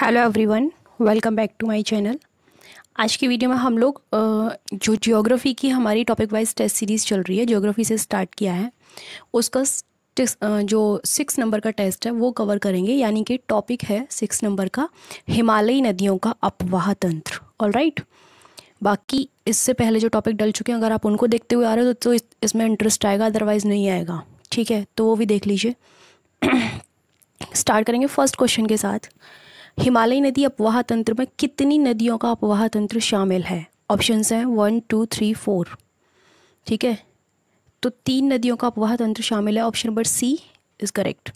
hello everyone welcome back to my channel आज की video में हम लोग जो जियोग्राफ़ी की हमारी टॉपिक वाइज टेस्ट सीरीज़ चल रही है जियोग्राफ़ी से स्टार्ट किया है उसका जो सिक्स नंबर का टेस्ट है वो कवर करेंगे यानी कि टॉपिक है सिक्स नंबर का हिमालयी नदियों का अपवाह तंत्र ऑल राइट बाकी इससे पहले जो टॉपिक डल चुके हैं अगर आप उनको देखते हुए आ रहे हो तो, तो इसमें इंटरेस्ट आएगा अदरवाइज़ नहीं आएगा ठीक है तो वो भी देख लीजिए स्टार्ट करेंगे फर्स्ट क्वेश्चन के साथ हिमालयी नदी अपवाह तंत्र में कितनी नदियों का अपवाह तंत्र शामिल है ऑप्शंस हैं वन टू थ्री फोर ठीक है तो तीन नदियों का अपवाह तंत्र शामिल है option number C is correct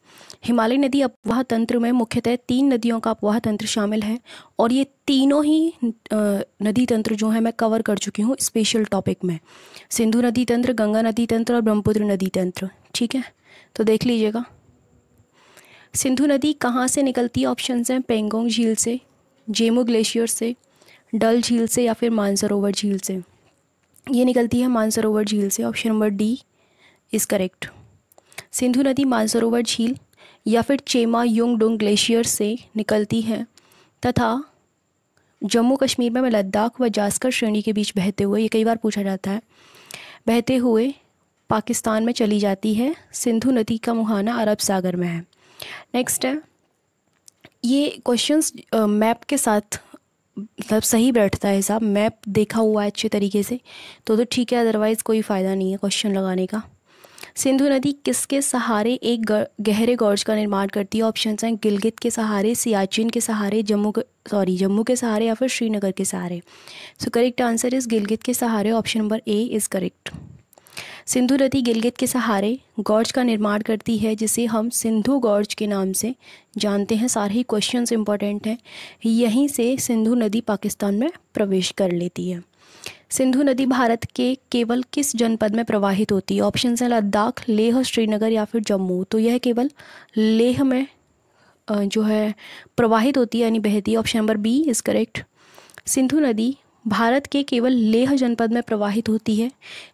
Himalaya नदी अपवाह तंत्र में मुख्यतः तीन नदियों का अपवाह तंत्र शामिल है और ये तीनों ही नदी तंत्र जो है मैं कवर कर चुकी हूँ स्पेशल टॉपिक में सिंधु नदी तंत्र गंगा नदी तंत्र और ब्रह्मपुत्र नदी तंत्र ठीक है तो देख लीजिएगा सिंधु नदी कहाँ से निकलती है ऑप्शंस हैं पेंगोंग झील से जेमू ग्लेशियर से डल झील से या फिर मानसरोवर झील से ये निकलती है मानसरोवर झील से option number D is correct Sindhu नदी मानसरोवर झील या फिर चेमा युंग डोंग ग्लेशियर से निकलती है तथा जम्मू कश्मीर में लद्दाख व जास्कर श्रेणी के बीच बहते हुए ये कई बार पूछा जाता है बहते हुए पाकिस्तान में चली जाती है सिंधु नदी का मुहाना अरब सागर में है नेक्स्ट है ये क्वेश्चंस मैप के साथ मतलब सही बैठता है साहब मैप देखा हुआ है अच्छे तरीके से तो तो ठीक है अदरवाइज़ कोई फ़ायदा नहीं है क्वेश्चन लगाने का सिंधु नदी किसके सहारे एक गहरे गौरज का निर्माण करती है ऑप्शन हैं गिलगित के सहारे सियाचिन के सहारे जम्मू के सॉरी जम्मू के सहारे या फिर श्रीनगर के सहारे so correct answer is Gilgit के सहारे option number A is correct Sindhu नदी गिलगित के सहारे गौर्ज का निर्माण करती है जिसे हम सिंधु गौर्ज के नाम से जानते हैं सारे ही क्वेश्चन इंपॉर्टेंट हैं यहीं से सिंधु नदी पाकिस्तान में प्रवेश कर लेती है सिंधु नदी भारत के केवल किस जनपद में प्रवाहित होती है ऑप्शन है लद्दाख लेह श्रीनगर या फिर जम्मू तो यह केवल लेह में जो है प्रवाहित होती है यानी बहती है option number B is correct Sindhu नदी भारत के केवल लेह जनपद में प्रवाहित होती है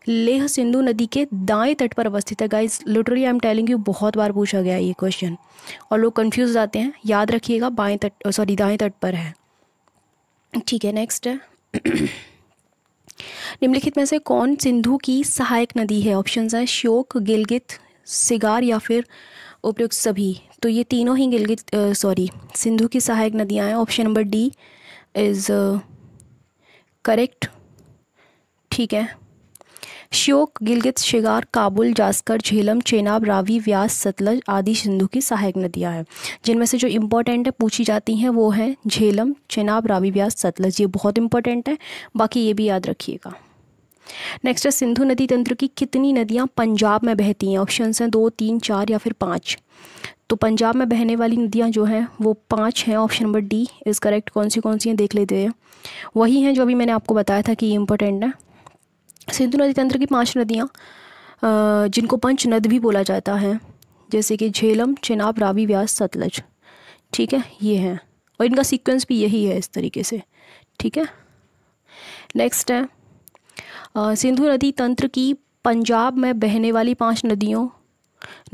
लेह सिंधु नदी के दाएं तट पर अवस्थित है guys literally I am telling you बहुत बार पूछा गया ये क्वेश्चन और लोग कंफ्यूज जाते हैं याद रखिएगा बाएं तट सॉरी दाएं तट पर है ठीक है नेक्स्ट है निम्नलिखित में से कौन सिंधु की सहायक नदी है ऑप्शन हैं श्योक गिलगित सिगार या फिर उपयुक्त सभी तो ये तीनों ही गिलगित सॉरी सिंधु की सहायक नदियाँ हैं option number D is correct ठीक है श्योक गिलगित शिगार काबुल जास्कर झेलम चेनाब रावी व्यास सतलज आदि सिंधु की सहायक नदियाँ हैं जिनमें से जो इम्पोर्टेंट है पूछी जाती हैं वो हैं झेलम चेनाब रावी व्यास सतलज ये बहुत इंपॉर्टेंट है बाकी ये भी याद रखिएगा नेक्स्ट है सिंधु नदी तंत्र की कितनी नदियाँ पंजाब में बहती हैं ऑप्शन हैं दो तीन चार या फिर पाँच तो पंजाब में बहने वाली नदियाँ जो हैं वो पाँच हैं option number D is correct कौन सी कौन सी हैं देख लेते हैं वही हैं जो अभी मैंने आपको बताया था कि ये इंपॉर्टेंट है सिंधु नदी तंत्र की पाँच नदियाँ जिनको पंच नद भी बोला जाता है जैसे कि झेलम चिनाब रावी व्यास सतलज ठीक है ये हैं और इनका सीक्वेंस भी यही है इस तरीके से ठीक है नेक्स्ट है सिंधु नदी तंत्र की पंजाब में बहने वाली पांच नदियों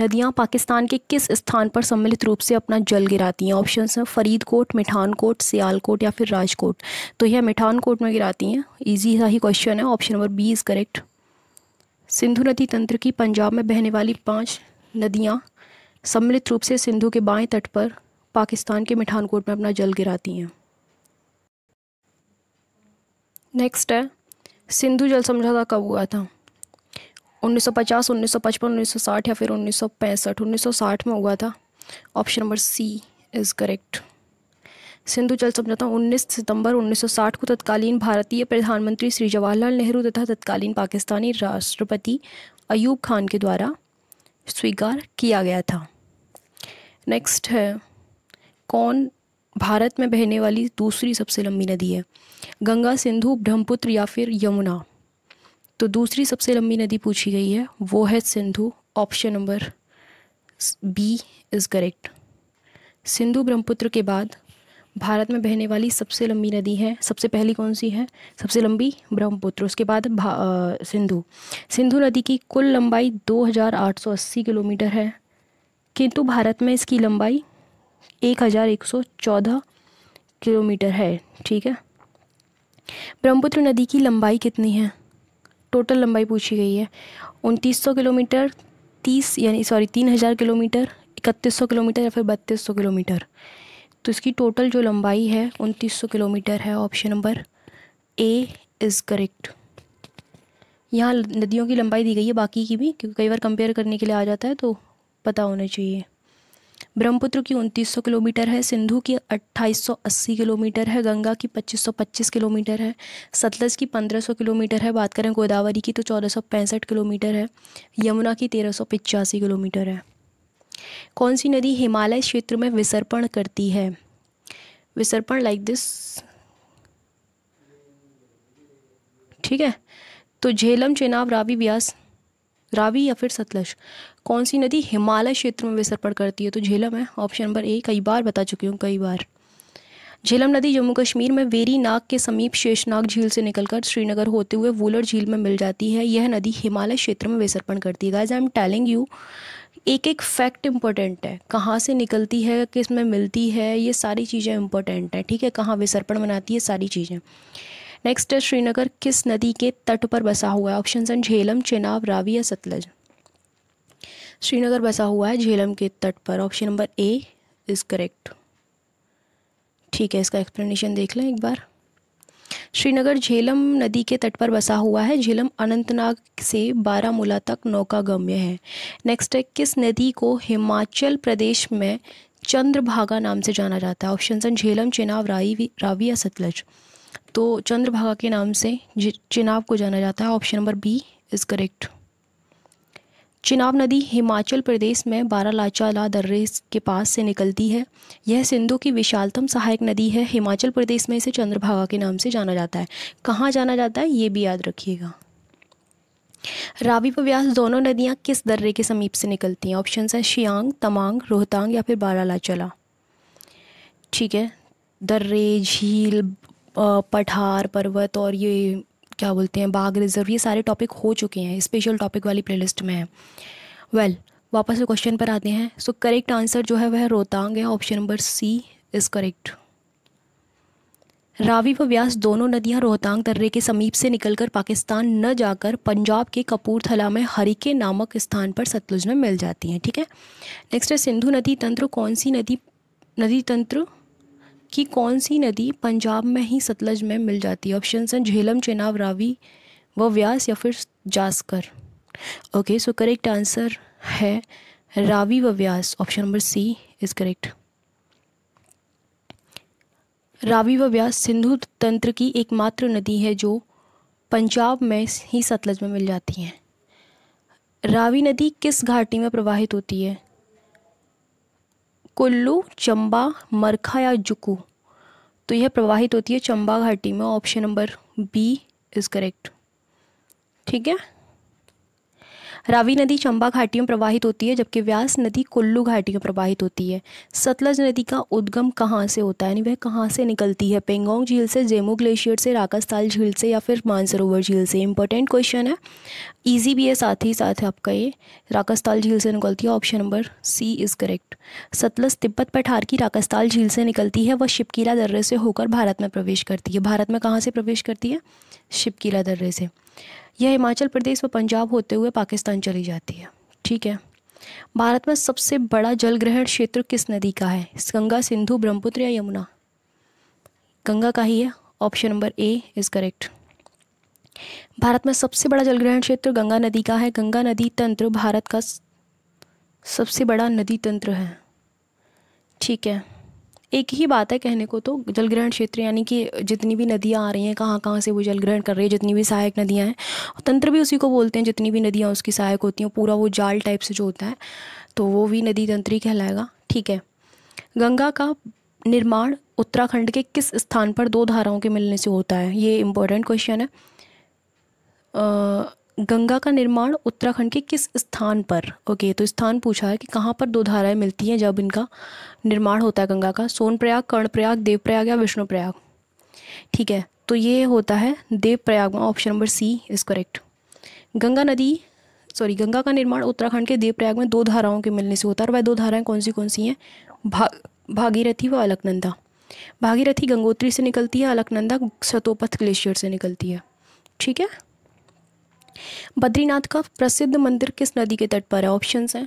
नदियां पाकिस्तान के किस स्थान पर सम्मिलित रूप से अपना जल गिराती हैं ऑप्शन हैं फरीदकोट मिठानकोट सियालकोट या फिर राजकोट तो यह मिठानकोट में गिराती हैं इजी सा ही क्वेश्चन है option number B is correct Sindhu नदी तंत्र की पंजाब में बहने वाली पांच नदियां सम्मिलित रूप से सिंधु के बाएं तट पर पाकिस्तान के मिठानकोट में अपना जल गिराती हैं नेक्स्ट है सिंधु जल समझौता कब हुआ था 1950, 1955, 1960 या फिर 1965 1960 में हुआ था option number C is correct Sindhu जल समझौता 19 सितंबर 1960 को तत्कालीन भारतीय प्रधानमंत्री श्री जवाहरलाल नेहरू तथा तत्कालीन पाकिस्तानी राष्ट्रपति अयूब खान के द्वारा स्वीकार किया गया था नेक्स्ट है कौन भारत में बहने वाली दूसरी सबसे लंबी नदी है गंगा सिंधु ब्रह्मपुत्र या फिर यमुना तो दूसरी सबसे लंबी नदी पूछी गई है वो है Sindhu option number B is correct Sindhu Brahmaputra के बाद भारत में बहने वाली सबसे लंबी नदी है सबसे पहली कौन सी है सबसे लंबी ब्रह्मपुत्र उसके बाद सिंधु सिंधु नदी की कुल लंबाई 2880 किलोमीटर है किंतु भारत में इसकी लंबाई एक हज़ार एक सौ चौदह किलोमीटर है ठीक है ब्रह्मपुत्र नदी की लंबाई कितनी है टोटल लंबाई पूछी गई है उनतीस सौ किलोमीटर तीस यानी सॉरी तीन हज़ार किलोमीटर इकतीस सौ किलोमीटर या फिर बत्तीस सौ किलोमीटर तो इसकी टोटल जो लंबाई है उनतीस सौ किलोमीटर है option number A is correct यहाँ नदियों की लंबाई दी गई है बाकी की भी क्योंकि कई बार कंपेयर करने के लिए आ जाता है तो पता होना चाहिए ब्रह्मपुत्र की 2900 किलोमीटर है सिंधु की 2880 किलोमीटर है गंगा की 2525 किलोमीटर है सतलज की 1500 किलोमीटर है बात करें गोदावरी की तो चौदह किलोमीटर है यमुना की तेरह किलोमीटर है कौन सी नदी हिमालय क्षेत्र में विसर्पण करती है विसर्पण लाइक दिस ठीक है तो झेलम चेनाब रावी ब्यास रावी या फिर सतलज कौन सी नदी हिमालय क्षेत्र में विसर्पण करती है तो झेलम है ऑप्शन नंबर ए कई बार बता चुकी हूँ कई बार झेलम नदी जम्मू कश्मीर में वेरी नाग के समीप शेषनाग झील से निकलकर श्रीनगर होते हुए वुलर झील में मिल जाती है यह नदी हिमालय क्षेत्र में विसर्पण करती है guys I am telling you एक एक फैक्ट इम्पोर्टेंट है कहाँ से निकलती है किस में मिलती है ये सारी चीज़ें इम्पोर्टेंट हैं ठीक है कहाँ विसर्पण बनाती है सारी चीज़ें नेक्स्ट है श्रीनगर किस नदी के तट पर बसा हुआ है ऑप्शन हैं झेलम चेनाब रावी या सतलज श्रीनगर बसा हुआ है झेलम के तट पर option number A is correct ठीक है इसका एक्सप्लेनेशन देख लें एक बार श्रीनगर झेलम नदी के तट पर बसा हुआ है झेलम अनंतनाग से बारामूला तक नौका गम्य है नेक्स्ट है किस नदी को हिमाचल प्रदेश में चंद्रभागा नाम से जाना जाता है ऑप्शन सन झेलम चिनाव रावी रावी या सतलज तो चंद्रभागा के नाम से चिनाव को जाना जाता है option number B is correct Chenab नदी हिमाचल प्रदेश में बारा लाचाला दर्रे के पास से निकलती है यह सिंधु की विशालतम सहायक नदी है हिमाचल प्रदेश में इसे चंद्रभागा के नाम से जाना जाता है कहाँ जाना जाता है ये भी याद रखिएगा रावी व व्यास दोनों नदियाँ किस दर्रे के समीप से निकलती हैं ऑप्शन है शियांग तमांग रोहतांग या फिर बारा लाचाला ठीक है दर्रे झील पठार पर्वत और ये क्या बोलते हैं बाघ रिजर्व ये सारे टॉपिक हो चुके हैं स्पेशल टॉपिक वाली प्ले में है वेल well, वापस से क्वेश्चन पर आते हैं सो करेक्ट आंसर जो है वह रोहतांग है option number C is correct Ravi व व्यास दोनों नदियां रोहतांग दर्रे के समीप से निकलकर पाकिस्तान न जाकर पंजाब के कपूरथला में हरिके नामक स्थान पर सतलुज में मिल जाती हैं ठीक है नेक्स्ट है सिंधु नदी तंत्र कौन सी नदी नदी तंत्र कि कौन सी नदी पंजाब में ही सतलज में मिल जाती है ऑप्शन हैं झेलम चेनाब रावी व व्यास या फिर Zaskar okay so correct answer है रावी व Beas option number C is correct Ravi व व्यास सिंधु तंत्र की एकमात्र नदी है जो पंजाब में ही सतलज में मिल जाती है रावी नदी किस घाटी में प्रवाहित होती है कुल्लू चंबा मरखा या जुकू तो यह प्रवाहित होती है चंबा घाटी में option number B is correct ठीक है रावी नदी चंबा घाटी में प्रवाहित होती है जबकि व्यास नदी कुल्लू घाटी में प्रवाहित होती है सतलज नदी का उद्गम कहाँ से होता है यानी वह कहाँ से निकलती है पेंगोंग झील से जेमू ग्लेशियर से राकास्ताल झील से या फिर मानसरोवर झील से इंपॉर्टेंट क्वेश्चन है ईजी भी है साथ ही साथ आपका ये राकास्ताल झील से निकलती है option number C is correct Sutlej Tibet पठार की राकास्ताल झील से निकलती है वह शिपकीला दर्रे से होकर भारत में प्रवेश करती है भारत में कहाँ से प्रवेश करती है शिपकीला दर्रे से यह हिमाचल प्रदेश व पंजाब होते हुए पाकिस्तान चली जाती है ठीक है भारत में सबसे बड़ा जल ग्रहण क्षेत्र किस नदी का है गंगा सिंधु ब्रह्मपुत्र या यमुना गंगा का ही है option number A is correct Bharat में सबसे बड़ा जल ग्रहण क्षेत्र गंगा नदी का है गंगा नदी तंत्र भारत का सबसे बड़ा नदी तंत्र है ठीक है एक ही बात है कहने को तो जल ग्रहण क्षेत्र यानी कि जितनी भी नदियाँ आ रही हैं कहाँ कहाँ से वो जल ग्रहण कर रही है जितनी भी सहायक नदियाँ हैं तंत्र भी उसी को बोलते हैं जितनी भी नदियाँ उसकी सहायक होती हैं पूरा वो जाल टाइप से जो होता है तो वो भी नदी तंत्र ही कहलाएगा ठीक है गंगा का निर्माण उत्तराखंड के किस स्थान पर दो धाराओं के मिलने से होता है ये इम्पोर्टेंट क्वेश्चन है गंगा का निर्माण उत्तराखंड के किस स्थान पर ओके तो स्थान पूछा है कि कहाँ पर दो धाराएं मिलती हैं जब इनका निर्माण होता है गंगा का सोनप्रयाग कर्णप्रयाग देवप्रयाग या विष्णुप्रयाग ठीक है तो ये होता है देवप्रयाग में option number C is correct Ganga नदी सॉरी गंगा का निर्माण उत्तराखंड के देवप्रयाग में दो धाराओं के मिलने से होता है और वह दो धाराएं कौन सी कौन सी हैं भा भागीरथी व अलकनंदा भागीरथी गंगोत्री से निकलती है अलकनंदा शतोपथ ग्लेशियर से निकलती है ठीक है बद्रीनाथ का प्रसिद्ध मंदिर किस नदी के तट पर है ऑप्शन हैं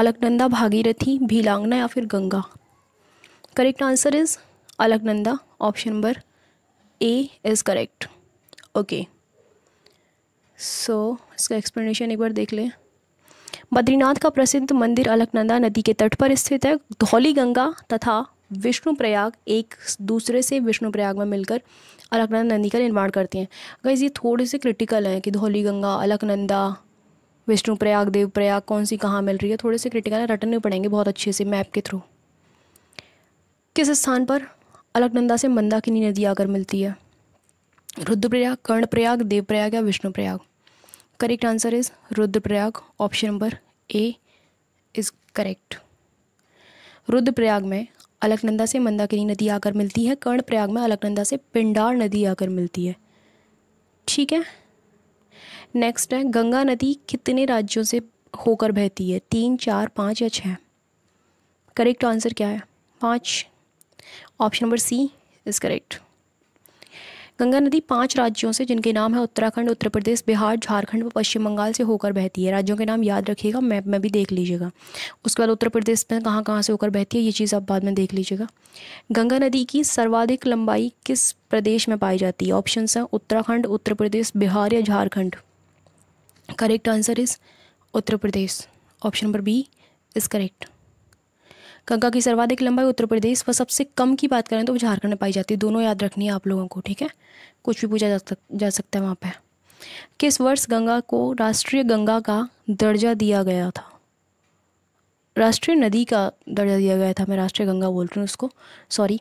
अलकनंदा भागीरथी भीलांगना या फिर Ganga correct answer is Alaknanda option number A is correct okay so इसका एक्सप्लेनेशन एक बार देख लें बद्रीनाथ का प्रसिद्ध मंदिर अलकनंदा नदी के तट पर स्थित है धौली गंगा तथा विष्णु प्रयाग एक दूसरे से विष्णु प्रयाग में मिलकर अलकनंदा नदी का निर्माण करती हैं गाइज ये थोड़े से क्रिटिकल हैं कि धौली गंगा अलकनंदा विष्णु प्रयाग देव प्रयाग कौन सी कहाँ मिल रही है थोड़े से क्रिटिकल है रटने पड़ेंगे बहुत अच्छे से मैप के थ्रू किस स्थान पर अलकनंदा से मंदाकिनी नदी आकर मिलती है रुद्रप्रयाग कर्णप्रयाग देवप्रयाग या Vishnu Prayag correct answer is Rudraprayag option number A is correct Rudraprayag में अलकनंदा से मंदाकिनी नदी आकर मिलती है कर्णप्रयाग में अलकनंदा से पिंडार नदी आकर मिलती है ठीक है नेक्स्ट है गंगा नदी कितने राज्यों से होकर बहती है तीन चार पाँच या छः करेक्ट आंसर क्या है पाँच option number C is correct Ganga नदी पांच राज्यों से जिनके नाम है उत्तराखंड उत्तर प्रदेश बिहार झारखंड व पश्चिम बंगाल से होकर बहती है राज्यों के नाम याद रखिएगा मैप में भी देख लीजिएगा उसके बाद उत्तर प्रदेश में कहाँ कहाँ से होकर बहती है ये चीज़ आप बाद में देख लीजिएगा गंगा नदी की सर्वाधिक लंबाई किस प्रदेश में पाई जाती है ऑप्शन हैं उत्तराखंड उत्तर प्रदेश बिहार या Jharkhand correct answer is Uttar Pradesh option number B is correct Ganga की सर्वाधिक लंबाई उत्तर प्रदेश व सबसे कम की बात करें तो झारखंड में पाई जाती है दोनों याद रखनी है आप लोगों को ठीक है कुछ भी पूछा जा, सक, जा सकता है वहाँ पर किस वर्ष गंगा को राष्ट्रीय गंगा का दर्जा दिया गया था राष्ट्रीय नदी का दर्जा दिया गया था मैं राष्ट्रीय गंगा बोल रही हूँ उसको सॉरी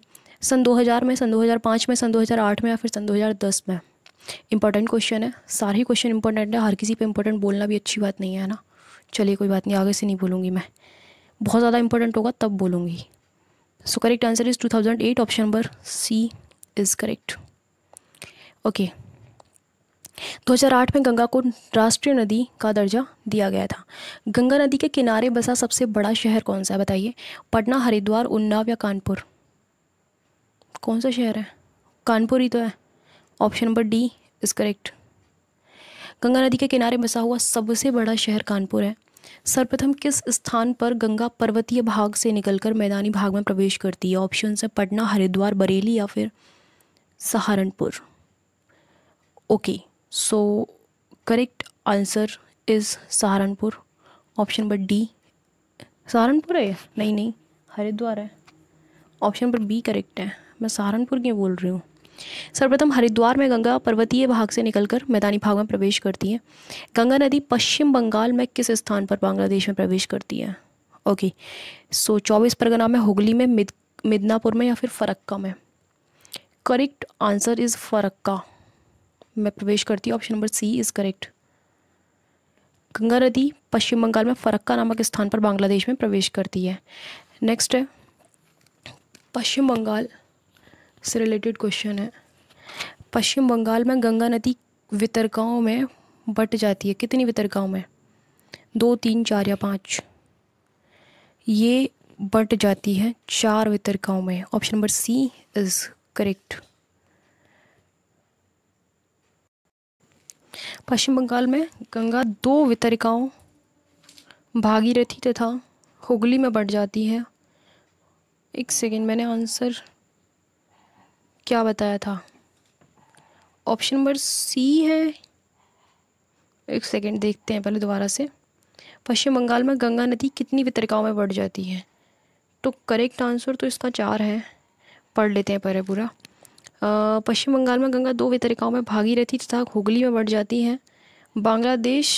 सन 2000 में सन 2005 में सन 2008 में या फिर सन 2010 में इंपॉर्टेंट क्वेश्चन है सारे क्वेश्चन इंपॉर्टेंट है हर किसी पे इंपॉर्टेंट बोलना भी अच्छी बात नहीं है ना चलिए कोई बात नहीं आगे से नहीं बोलूँगी मैं बहुत ज़्यादा इंपॉर्टेंट होगा तब बोलूँगी so correct answer is two thousand eight option number C is correct okay 2008 में गंगा को राष्ट्रीय नदी का दर्जा दिया गया था गंगा नदी के किनारे बसा सबसे बड़ा शहर कौन सा है बताइए पटना हरिद्वार उन्नाव या कानपुर कौन सा शहर है कानपुर ही तो है option number D is correct Ganga नदी के किनारे बसा हुआ सबसे बड़ा शहर कानपुर है सर्वप्रथम किस स्थान पर गंगा पर्वतीय भाग से निकलकर मैदानी भाग में प्रवेश करती है ऑप्शन है पटना हरिद्वार बरेली या फिर Saharanpur okay so correct answer is Saharanpur option number D Saharanpur है नहीं नहीं हरिद्वार है ऑप्शन नंबर बी करेक्ट है मैं सहारनपुर क्यों बोल रही हूँ सर्वप्रथम हरिद्वार में गंगा पर्वतीय भाग से निकलकर मैदानी भाग में प्रवेश करती है गंगा नदी पश्चिम बंगाल में किस स्थान पर बांग्लादेश में प्रवेश करती है ओके सो चौबीस परगना में हुगली में मिद मिदनापुर में या फिर फरक्का में करेक्ट आंसर इज़ फरक्का में प्रवेश करती हूँ option number C is correct Ganga नदी पश्चिम बंगाल में फरक्का नामक स्थान पर बांग्लादेश में प्रवेश करती है नेक्स्ट है पश्चिम बंगाल से रिलेटेड क्वेश्चन है पश्चिम बंगाल में गंगा नदी वितरकाओं में बट जाती है कितनी वितरकाओं में दो तीन चार या पाँच ये बट जाती है चार वितरकाओं में option number C is correct Paschim Bengal में गंगा दो वितरिकाओं भागीरथी तथा हुगली में बढ़ जाती है एक सेकेंड मैंने आंसर क्या बताया था ऑप्शन नंबर सी है एक सेकेंड देखते हैं पहले दोबारा से पश्चिम बंगाल में गंगा नदी कितनी वितरिकाओं में बढ़ जाती है तो करेक्ट आंसर तो इसका चार है पढ़ लेते हैं पहले पूरा पश्चिम बंगाल में गंगा दो वितरिकाओं में भागीरथी तथा हुगली में बढ़ जाती हैं बांग्लादेश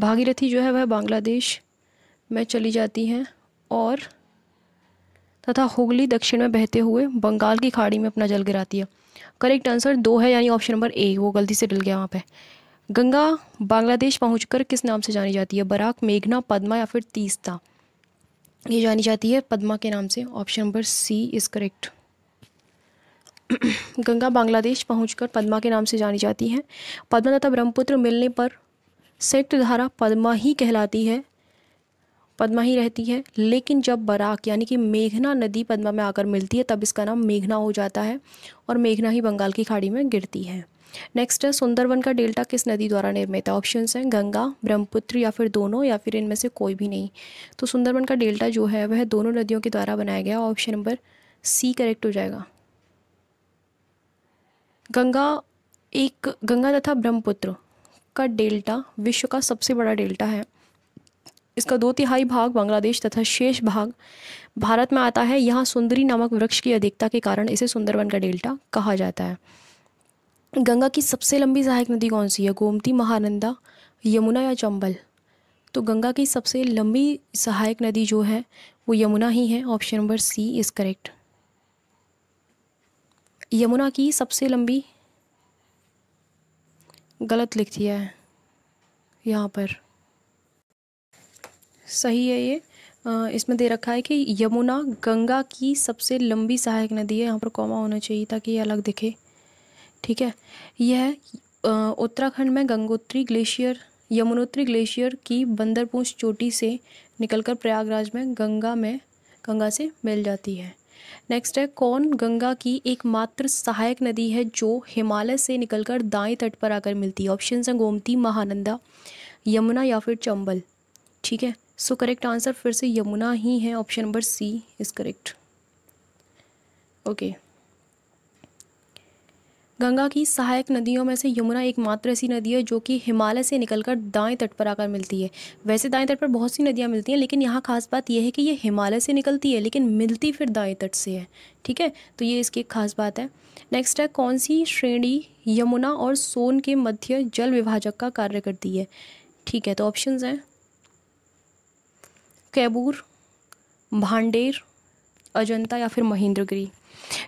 भागीरथी जो है वह बांग्लादेश में चली जाती हैं और तथा हुगली दक्षिण में बहते हुए बंगाल की खाड़ी में अपना जल गिराती है करेक्ट आंसर दो है यानी ऑप्शन नंबर ए वो गलती से डल गया वहाँ पे गंगा बांग्लादेश पहुंचकर किस नाम से जानी जाती है बराक मेघना पद्मा या फिर तीस्ता ये जानी जाती है पद्मा के नाम से option number C is correct Ganga Bangladesh पहुंचकर पद्मा के नाम से जानी जाती है पद्मा तथा ब्रह्मपुत्र मिलने पर संयुक्त धारा पद्मा ही कहलाती है पद्मा ही रहती है लेकिन जब बराक यानी कि मेघना नदी पद्मा में आकर मिलती है तब इसका नाम मेघना हो जाता है और मेघना ही बंगाल की खाड़ी में गिरती है नेक्स्ट है सुंदरवन का डेल्टा किस नदी द्वारा निर्मित है ऑप्शन हैं गंगा ब्रह्मपुत्र या फिर दोनों या फिर इनमें से कोई भी नहीं तो सुंदरवन का डेल्टा जो है वह दोनों नदियों के द्वारा बनाया गया ऑप्शन नंबर सी करेक्ट हो जाएगा गंगा एक गंगा तथा ब्रह्मपुत्र का डेल्टा विश्व का सबसे बड़ा डेल्टा है इसका दो तिहाई भाग बांग्लादेश तथा शेष भाग भारत में आता है यहाँ सुंदरी नामक वृक्ष की अधिकता के कारण इसे सुंदरवन का डेल्टा कहा जाता है गंगा की सबसे लंबी सहायक नदी कौन सी है गोमती महानंदा यमुना या चंबल तो गंगा की सबसे लंबी सहायक नदी जो है वो यमुना ही है option number C is correct Yamuna की सबसे लंबी गलत लिख दिया है यहाँ पर सही है ये इसमें दे रखा है कि यमुना गंगा की सबसे लंबी सहायक नदी है यहाँ पर कौमा होना चाहिए ताकि ये अलग दिखे ठीक है यह उत्तराखंड में गंगोत्री ग्लेशियर यमुनोत्री ग्लेशियर की बंदरपूंछ चोटी से निकलकर प्रयागराज में गंगा में गंगा से मिल जाती है नेक्स्ट है कौन गंगा की एकमात्र सहायक नदी है जो हिमालय से निकलकर दाएं तट पर आकर मिलती है ऑप्शन हैं गोमती महानंदा यमुना या फिर चंबल ठीक है सो करेक्ट आंसर फिर से यमुना ही है option number C is correct okay Ganga की सहायक नदियों में से यमुना एकमात्र ऐसी नदी है जो कि हिमालय से निकलकर दाएं तट पर आकर मिलती है वैसे दाएं तट पर बहुत सी नदियां मिलती हैं लेकिन यहाँ खास बात यह है कि ये हिमालय से निकलती है लेकिन मिलती फिर दाएं तट से है ठीक है तो ये इसकी एक खास बात है नेक्स्ट है कौन सी श्रेणी यमुना और सोन के मध्य जल विभाजक का कार्य करती है ठीक है तो ऑप्शन हैं कैबूर भांडेर अजंता या फिर महेंद्रगिरी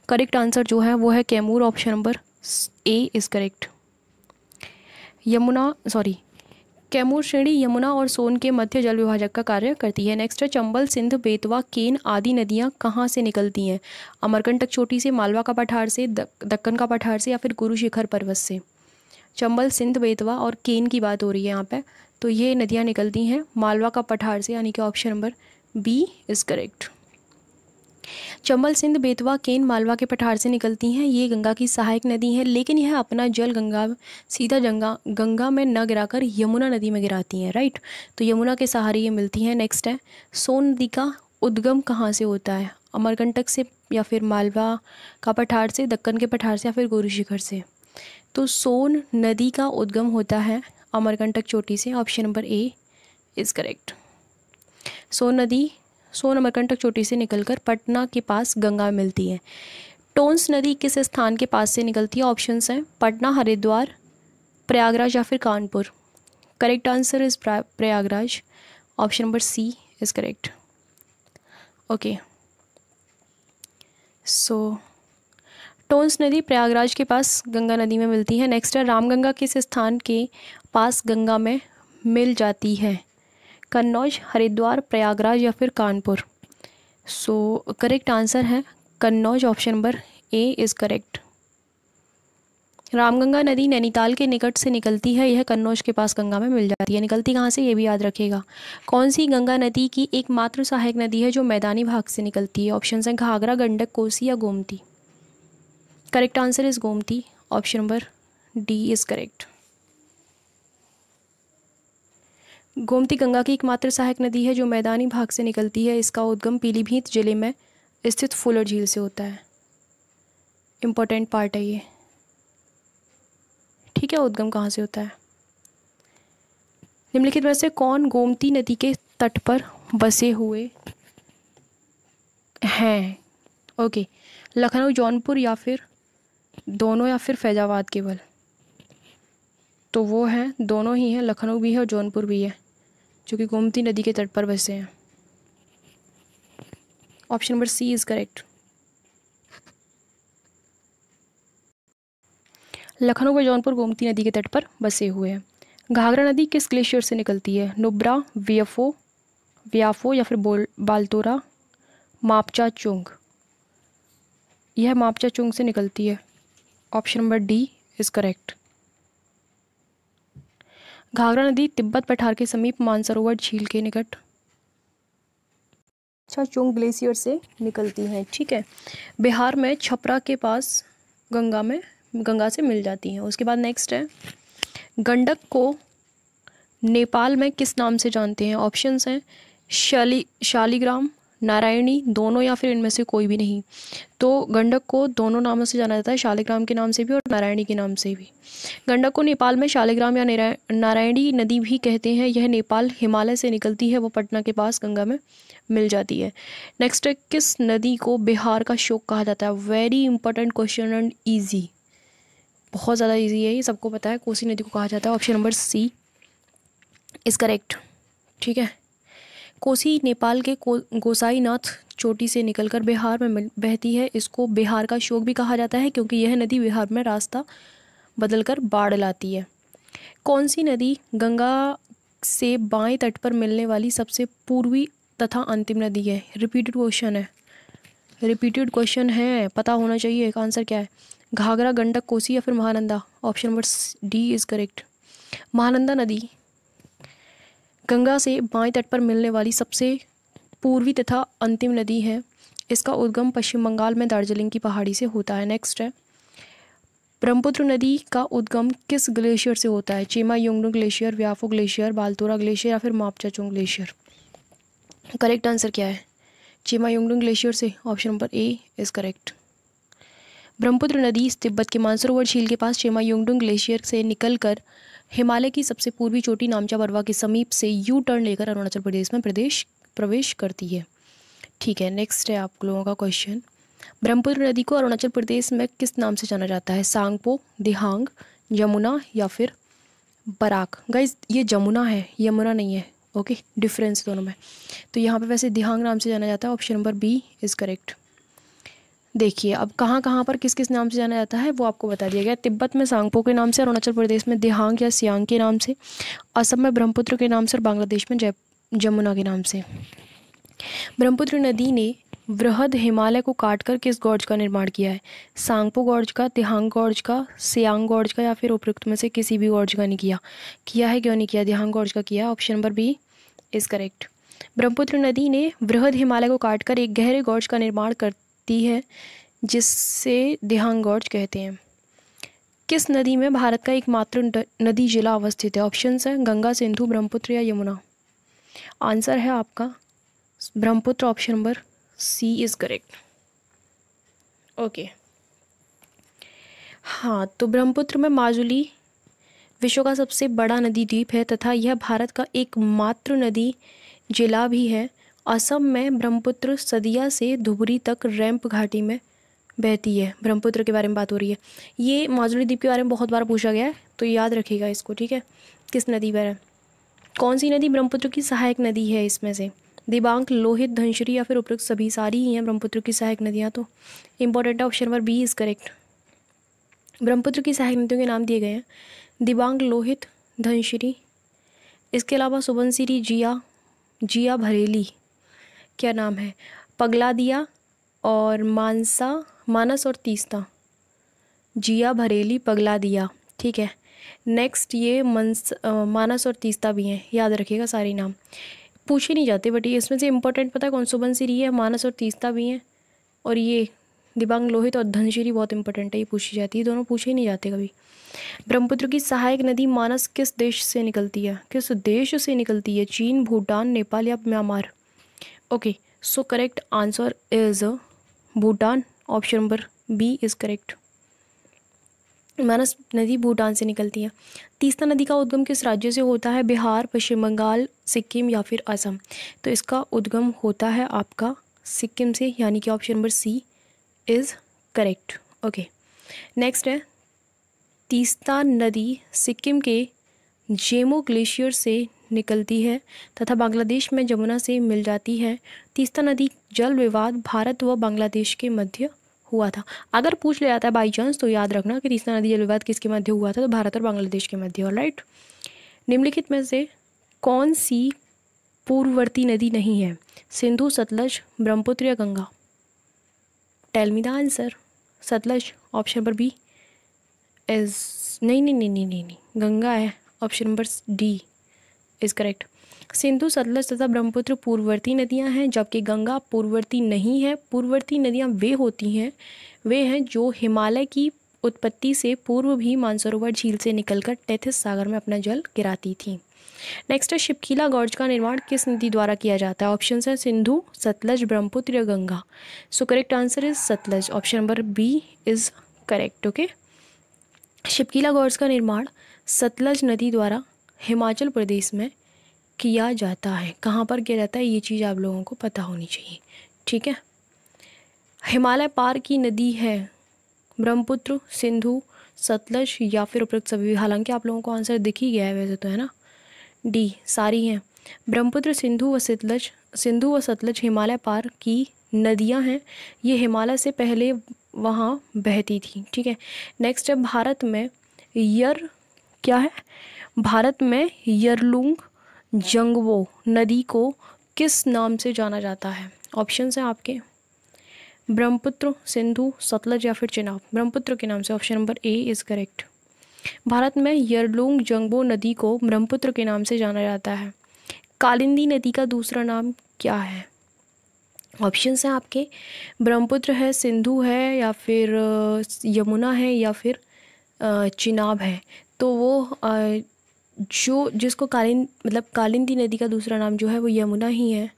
करेक्ट आंसर जो है वो है Kaimur option number A is correct Yamuna sorry Kaimur श्रेणी यमुना और सोन के मध्य जल विभाजक का कार्य करती है नेक्स्ट है चंबल सिंध बेतवा केन आदि नदियाँ कहाँ से निकलती हैं अमरकंटक चोटी से मालवा का पठार से दक्कन का पठार से या फिर गुरु शिखर पर्वत से चंबल सिंध बेतवा और केन की बात हो रही है यहाँ पे तो ये नदियाँ निकलती हैं मालवा का पठार से यानी कि option number B is correct Chambal Sindh Betwa Ken Malwa के पठार से निकलती हैं ये गंगा की सहायक नदी है लेकिन यह अपना जल गंगा सीधा गंगा गंगा में न गिराकर यमुना नदी में गिराती हैं राइट तो यमुना के सहारे ये मिलती हैं नेक्स्ट है सोन नदी का उद्गम कहाँ से होता है अमरकंटक से या फिर मालवा का पठार से दक्कन के पठार से या फिर गोरू शिखर से तो सोन नदी का उद्गम होता है अमरकंटक चोटी से option number A is correct Son नदी सोन अमरकंटक चोटी से निकलकर पटना के पास गंगा मिलती है टोन्स नदी किस स्थान के पास से निकलती है ऑप्शन हैं पटना हरिद्वार प्रयागराज या फिर Kanpur correct answer is Prayagraj option number C is correct okay so Tons नदी प्रयागराज के पास गंगा नदी में मिलती है नेक्स्ट है रामगंगा किस स्थान के पास गंगा में मिल जाती है कन्नौज हरिद्वार प्रयागराज या फिर कानपुर सो करेक्ट आंसर है Kannauj option number A is correct Ramganga नदी नैनीताल के निकट से निकलती है यह कन्नौज के पास गंगा में मिल जाती है निकलती कहाँ से ये भी याद रखेगा कौन सी गंगा नदी की एकमात्र सहायक नदी है जो मैदानी भाग से निकलती है ऑप्शन हैं घाघरा गंडक कोसी या Gomti correct answer is Gomti option number D is correct Gomti Ganga की एकमात्र सहायक नदी है जो मैदानी भाग से निकलती है इसका उद्गम पीलीभीत जिले में स्थित फुलर झील से होता है इम्पोर्टेंट पार्ट है ये ठीक है उद्गम कहाँ से होता है निम्नलिखित में से कौन गोमती नदी के तट पर बसे हुए हैं ओके लखनऊ जौनपुर या फिर दोनों या फिर फैजाबाद केवल तो वो हैं दोनों ही हैं लखनऊ भी है और जौनपुर भी है जो कि गोमती नदी के तट पर बसे हैं option number C is correct Lucknow व जौनपुर गोमती नदी के तट पर बसे हुए हैं घाघरा नदी किस ग्लेशियर से निकलती है नुब्रा वियफो व्याफो या फिर बोल बालतोरा मापचा चुंग यह मापचा चुंग से निकलती है option number D is correct Ghaghra नदी तिब्बत पठार के समीप मानसरोवर झील के निकट अच्छा चुंग ग्लेशियर से निकलती हैं ठीक है बिहार में छपरा के पास गंगा में गंगा से मिल जाती हैं उसके बाद नेक्स्ट है गंडक को नेपाल में किस नाम से जानते हैं ऑप्शंस हैं शाली शालीग्राम नारायणी दोनों या फिर इनमें से कोई भी नहीं तो गंडक को दोनों नामों से जाना जाता है शालिग्राम के नाम से भी और नारायणी के नाम से भी गंडक को नेपाल में शालिग्राम या नारायणी नदी भी कहते हैं यह नेपाल हिमालय से निकलती है वो पटना के पास गंगा में मिल जाती है नेक्स्ट है किस नदी को बिहार का शोक कहा जाता है very important question and easy बहुत ज़्यादा ईजी है ये सबको पता है कोसी नदी को कहा जाता है option number C is correct ठीक है कोसी नेपाल के को, गोसाईनाथ चोटी से निकलकर बिहार में बहती है इसको बिहार का शोक भी कहा जाता है क्योंकि यह नदी बिहार में रास्ता बदलकर बाढ़ लाती है कौन सी नदी गंगा से बाएं तट पर मिलने वाली सबसे पूर्वी तथा अंतिम नदी है रिपीटेड क्वेश्चन है रिपीटेड क्वेश्चन है पता होना चाहिए एक आंसर क्या है घाघरा गंडक कोसी या फिर Mahananda option number D is correct Mahananda नदी गंगा से बाएं तट पर मिलने वाली सबसे पूर्वी तथा अंतिम नदी है इसका उद्गम पश्चिम बंगाल में दार्जिलिंग की पहाड़ी से होता है नेक्स्ट है ब्रह्मपुत्र नदी का उद्गम किस ग्लेशियर से होता है Chemayungdung glacier Biafo glacier Baltoro glacier या फिर मापचाचोंग ग्लेशियर करेक्ट आंसर क्या है चेमा युंगडू ग्लेशियर से option number A is correct Brahmaputra नदी तिब्बत के मानसरोवर झील के पास चेमा युंगडुंग ग्लेशियर से निकलकर हिमालय की सबसे पूर्वी चोटी नामचा बरवा के समीप से यू टर्न लेकर अरुणाचल प्रदेश में प्रदेश प्रवेश करती है ठीक है नेक्स्ट है आप लोगों का क्वेश्चन ब्रह्मपुत्र नदी को अरुणाचल प्रदेश में किस नाम से जाना जाता है सांगपो दिहांग यमुना या फिर बराक गाइज ये जमुना है यमुना नहीं है ओके डिफरेंस दोनों में तो यहाँ पे वैसे दिहांग नाम से जाना जाता है option number B is correct देखिए अब कहाँ कहाँ पर किस किस नाम से जाना जाता है वो आपको बता दिया गया तिब्बत में सांगपो के नाम से अरुणाचल प्रदेश में देहांग या सियांग के नाम से असम में ब्रह्मपुत्र के नाम से और बांग्लादेश में जमुना के नाम से ब्रह्मपुत्र नदी ने वृहद हिमालय को काटकर किस गौर्ज का निर्माण किया है सांगपो गौर्ज का देहांग गौर्ज का सियांग गौर्ज का या फिर उपयुक्त में से किसी भी गौर्ज का नहीं किया किया है क्यों नहीं किया देहांग गौर्ज का किया option number B is correct Brahmaputra नदी ने वृहद हिमालय को काटकर एक गहरे गौर्ज का निर्माण कर बहती है जिससे देहांगौज कहते हैं किस नदी में भारत का एकमात्र नदी जिला अवस्थित है ऑप्शन है गंगा सिंधु ब्रह्मपुत्र या यमुना आंसर है आपका Brahmaputra option number C is correct okay हाँ तो ब्रह्मपुत्र में माजुली विश्व का सबसे बड़ा नदी द्वीप है तथा यह भारत का एकमात्र नदी जिला भी है असम में ब्रह्मपुत्र सदिया से धुबरी तक रैम्प घाटी में बहती है ब्रह्मपुत्र के बारे में बात हो रही है ये माजुली द्वीप के बारे में बहुत बार पूछा गया है तो याद रखिएगा इसको ठीक है किस नदी पर है कौन सी नदी ब्रह्मपुत्र की सहायक नदी है इसमें से दिबांग लोहित धनश्री या फिर उपयुक्त सभी सारी ही हैं ब्रह्मपुत्र की सहायक नदियाँ तो important option number B is correct Brahmaputra की सहायक नदियों के नाम दिए गए हैं दिबांग लोहित धनश्री इसके अलावा सुबनसिरी जिया जिया भरेली क्या नाम है पगला दिया और मानसा मानस और तीस्ता जिया भरेली पगला दिया ठीक है नेक्स्ट ये मंस मानस और तीस्ता भी हैं याद रखिएगा सारे नाम पूछे नहीं जाते बट ये इसमें से इम्पोर्टेंट पता है कौन सुबन रही है मानस और तीस्ता भी हैं और ये दिबांग लोहित और धनशिरी बहुत इंपॉर्टेंट है ये पूछी जाती है दोनों पूछे नहीं जाते कभी ब्रह्मपुत्र की सहायक नदी मानस किस देश से निकलती है किस देश से निकलती है चीन भूटान नेपाल या Myanmar okay so correct answer is Bhutan option number B is correct Manas नदी भूटान से निकलती है तीस्ता नदी का उद्गम किस राज्य से होता है बिहार पश्चिम बंगाल सिक्किम या फिर असम तो इसका उद्गम होता है आपका सिक्किम से यानी कि option number C is correct okay next है तीस्ता नदी सिक्किम के जेमो ग्लेशियर से निकलती है तथा बांग्लादेश में जमुना से मिल जाती है तीस्ता नदी जल विवाद भारत व बांग्लादेश के मध्य हुआ था अगर पूछ लिया जाता है बाई चांस तो याद रखना कि तीस्ता नदी जल विवाद किसके मध्य हुआ था तो भारत और बांग्लादेश के मध्य और राइट निम्नलिखित में से कौन सी पूर्ववर्ती नदी नहीं है सिंधु सतलज ब्रह्मपुत्र या Ganga tell me the answer Satluj option number B नहीं नहीं नहीं नहीं नहीं नहीं गंगा है option number D is correct Sindhu Satluj तथा ब्रह्मपुत्र पूर्ववर्ती नदियां हैं जबकि गंगा पूर्ववर्ती नहीं है पूर्ववर्ती नदियां वे होती हैं वे हैं जो हिमालय की उत्पत्ति से पूर्व भी मानसरोवर झील से निकलकर टेथिस सागर में अपना जल गिराती थी नेक्स्ट है शिपकीला गौर्ज का निर्माण किस नदी द्वारा किया जाता है ऑप्शन है सिंधु सतलज ब्रह्मपुत्र या Ganga so correct answer is Satluj option number B is correct okay Shipki La gorge का निर्माण सतलज नदी द्वारा हिमाचल प्रदेश में किया जाता है कहाँ पर किया जाता है ये चीज़ आप लोगों को पता होनी चाहिए ठीक है हिमालय पार की नदी है ब्रह्मपुत्र सिंधु सतलज या फिर उपरोक्त सभी हालांकि आप लोगों को आंसर दिख ही गया है वैसे तो है ना डी सारी हैं ब्रह्मपुत्र सिंधु व सतलज सिंधु व सतलज हिमालय पार की नदियां हैं ये हिमालय से पहले वहाँ बहती थी ठीक है नेक्स्ट है भारत में यर क्या है भारत में यरलुंग जंगवो नदी को किस नाम से जाना जाता है ऑप्शन हैं आपके ब्रह्मपुत्र सिंधु सतलज या फिर चिनाब ब्रह्मपुत्र के नाम से option number A is correct Bharat में यरलुंग जंगबो नदी को ब्रह्मपुत्र के नाम से जाना जाता है कालिंदी नदी का दूसरा नाम क्या है ऑप्शंस हैं आपके ब्रह्मपुत्र है सिंधु है या फिर यमुना है या फिर चिनाब है तो वो जो जिसको कालिन मतलब कालिंदी नदी का दूसरा नाम जो है वो यमुना ही है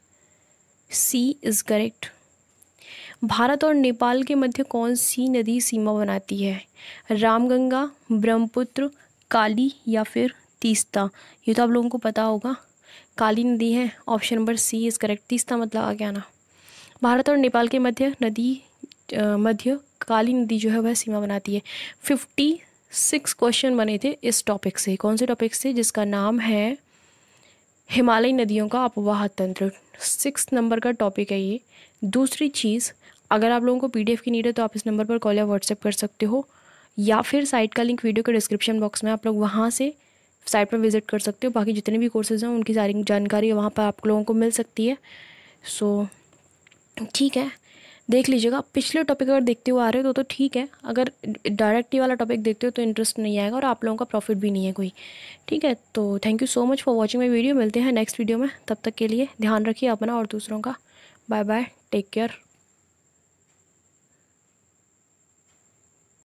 सी इज़ करेक्ट भारत और नेपाल के मध्य कौन सी नदी सीमा बनाती है रामगंगा ब्रह्मपुत्र काली या फिर तीस्ता ये तो आप लोगों को पता होगा काली नदी है option number C is correct Teesta मतलब आ गया ना भारत और नेपाल के मध्य नदी मध्य काली नदी जो है वह सीमा बनाती है फिफ्टी सिक्स क्वेश्चन बने थे इस टॉपिक से कौन से टॉपिक से जिसका नाम है हिमालयी नदियों का अपवाह तंत्र सिक्स नंबर का टॉपिक है ये दूसरी चीज़ अगर आप लोगों को पी की नीड है तो आप इस नंबर पर कॉल या व्हाट्सएप कर सकते हो या फिर साइट का लिंक वीडियो के डिस्क्रिप्शन बॉक्स में आप लोग वहाँ से साइट पर विजिट कर सकते हो बाकी जितने भी कोर्सेज़ हैं उनकी सारी जानकारी वहाँ पर आप लोगों को मिल सकती है सो so, ठीक है देख लीजिएगा पिछले टॉपिक अगर देखते हुए आ रहे हो तो, तो ठीक है अगर डायरेक्ट वाला टॉपिक देखते हो तो इंटरेस्ट नहीं आएगा और आप लोगों का प्रॉफिट भी नहीं है कोई ठीक है तो thank you so much for watching my video मिलते हैं नेक्स्ट वीडियो में तब तक के लिए ध्यान रखिए अपना और दूसरों का बाय बाय टेक केयर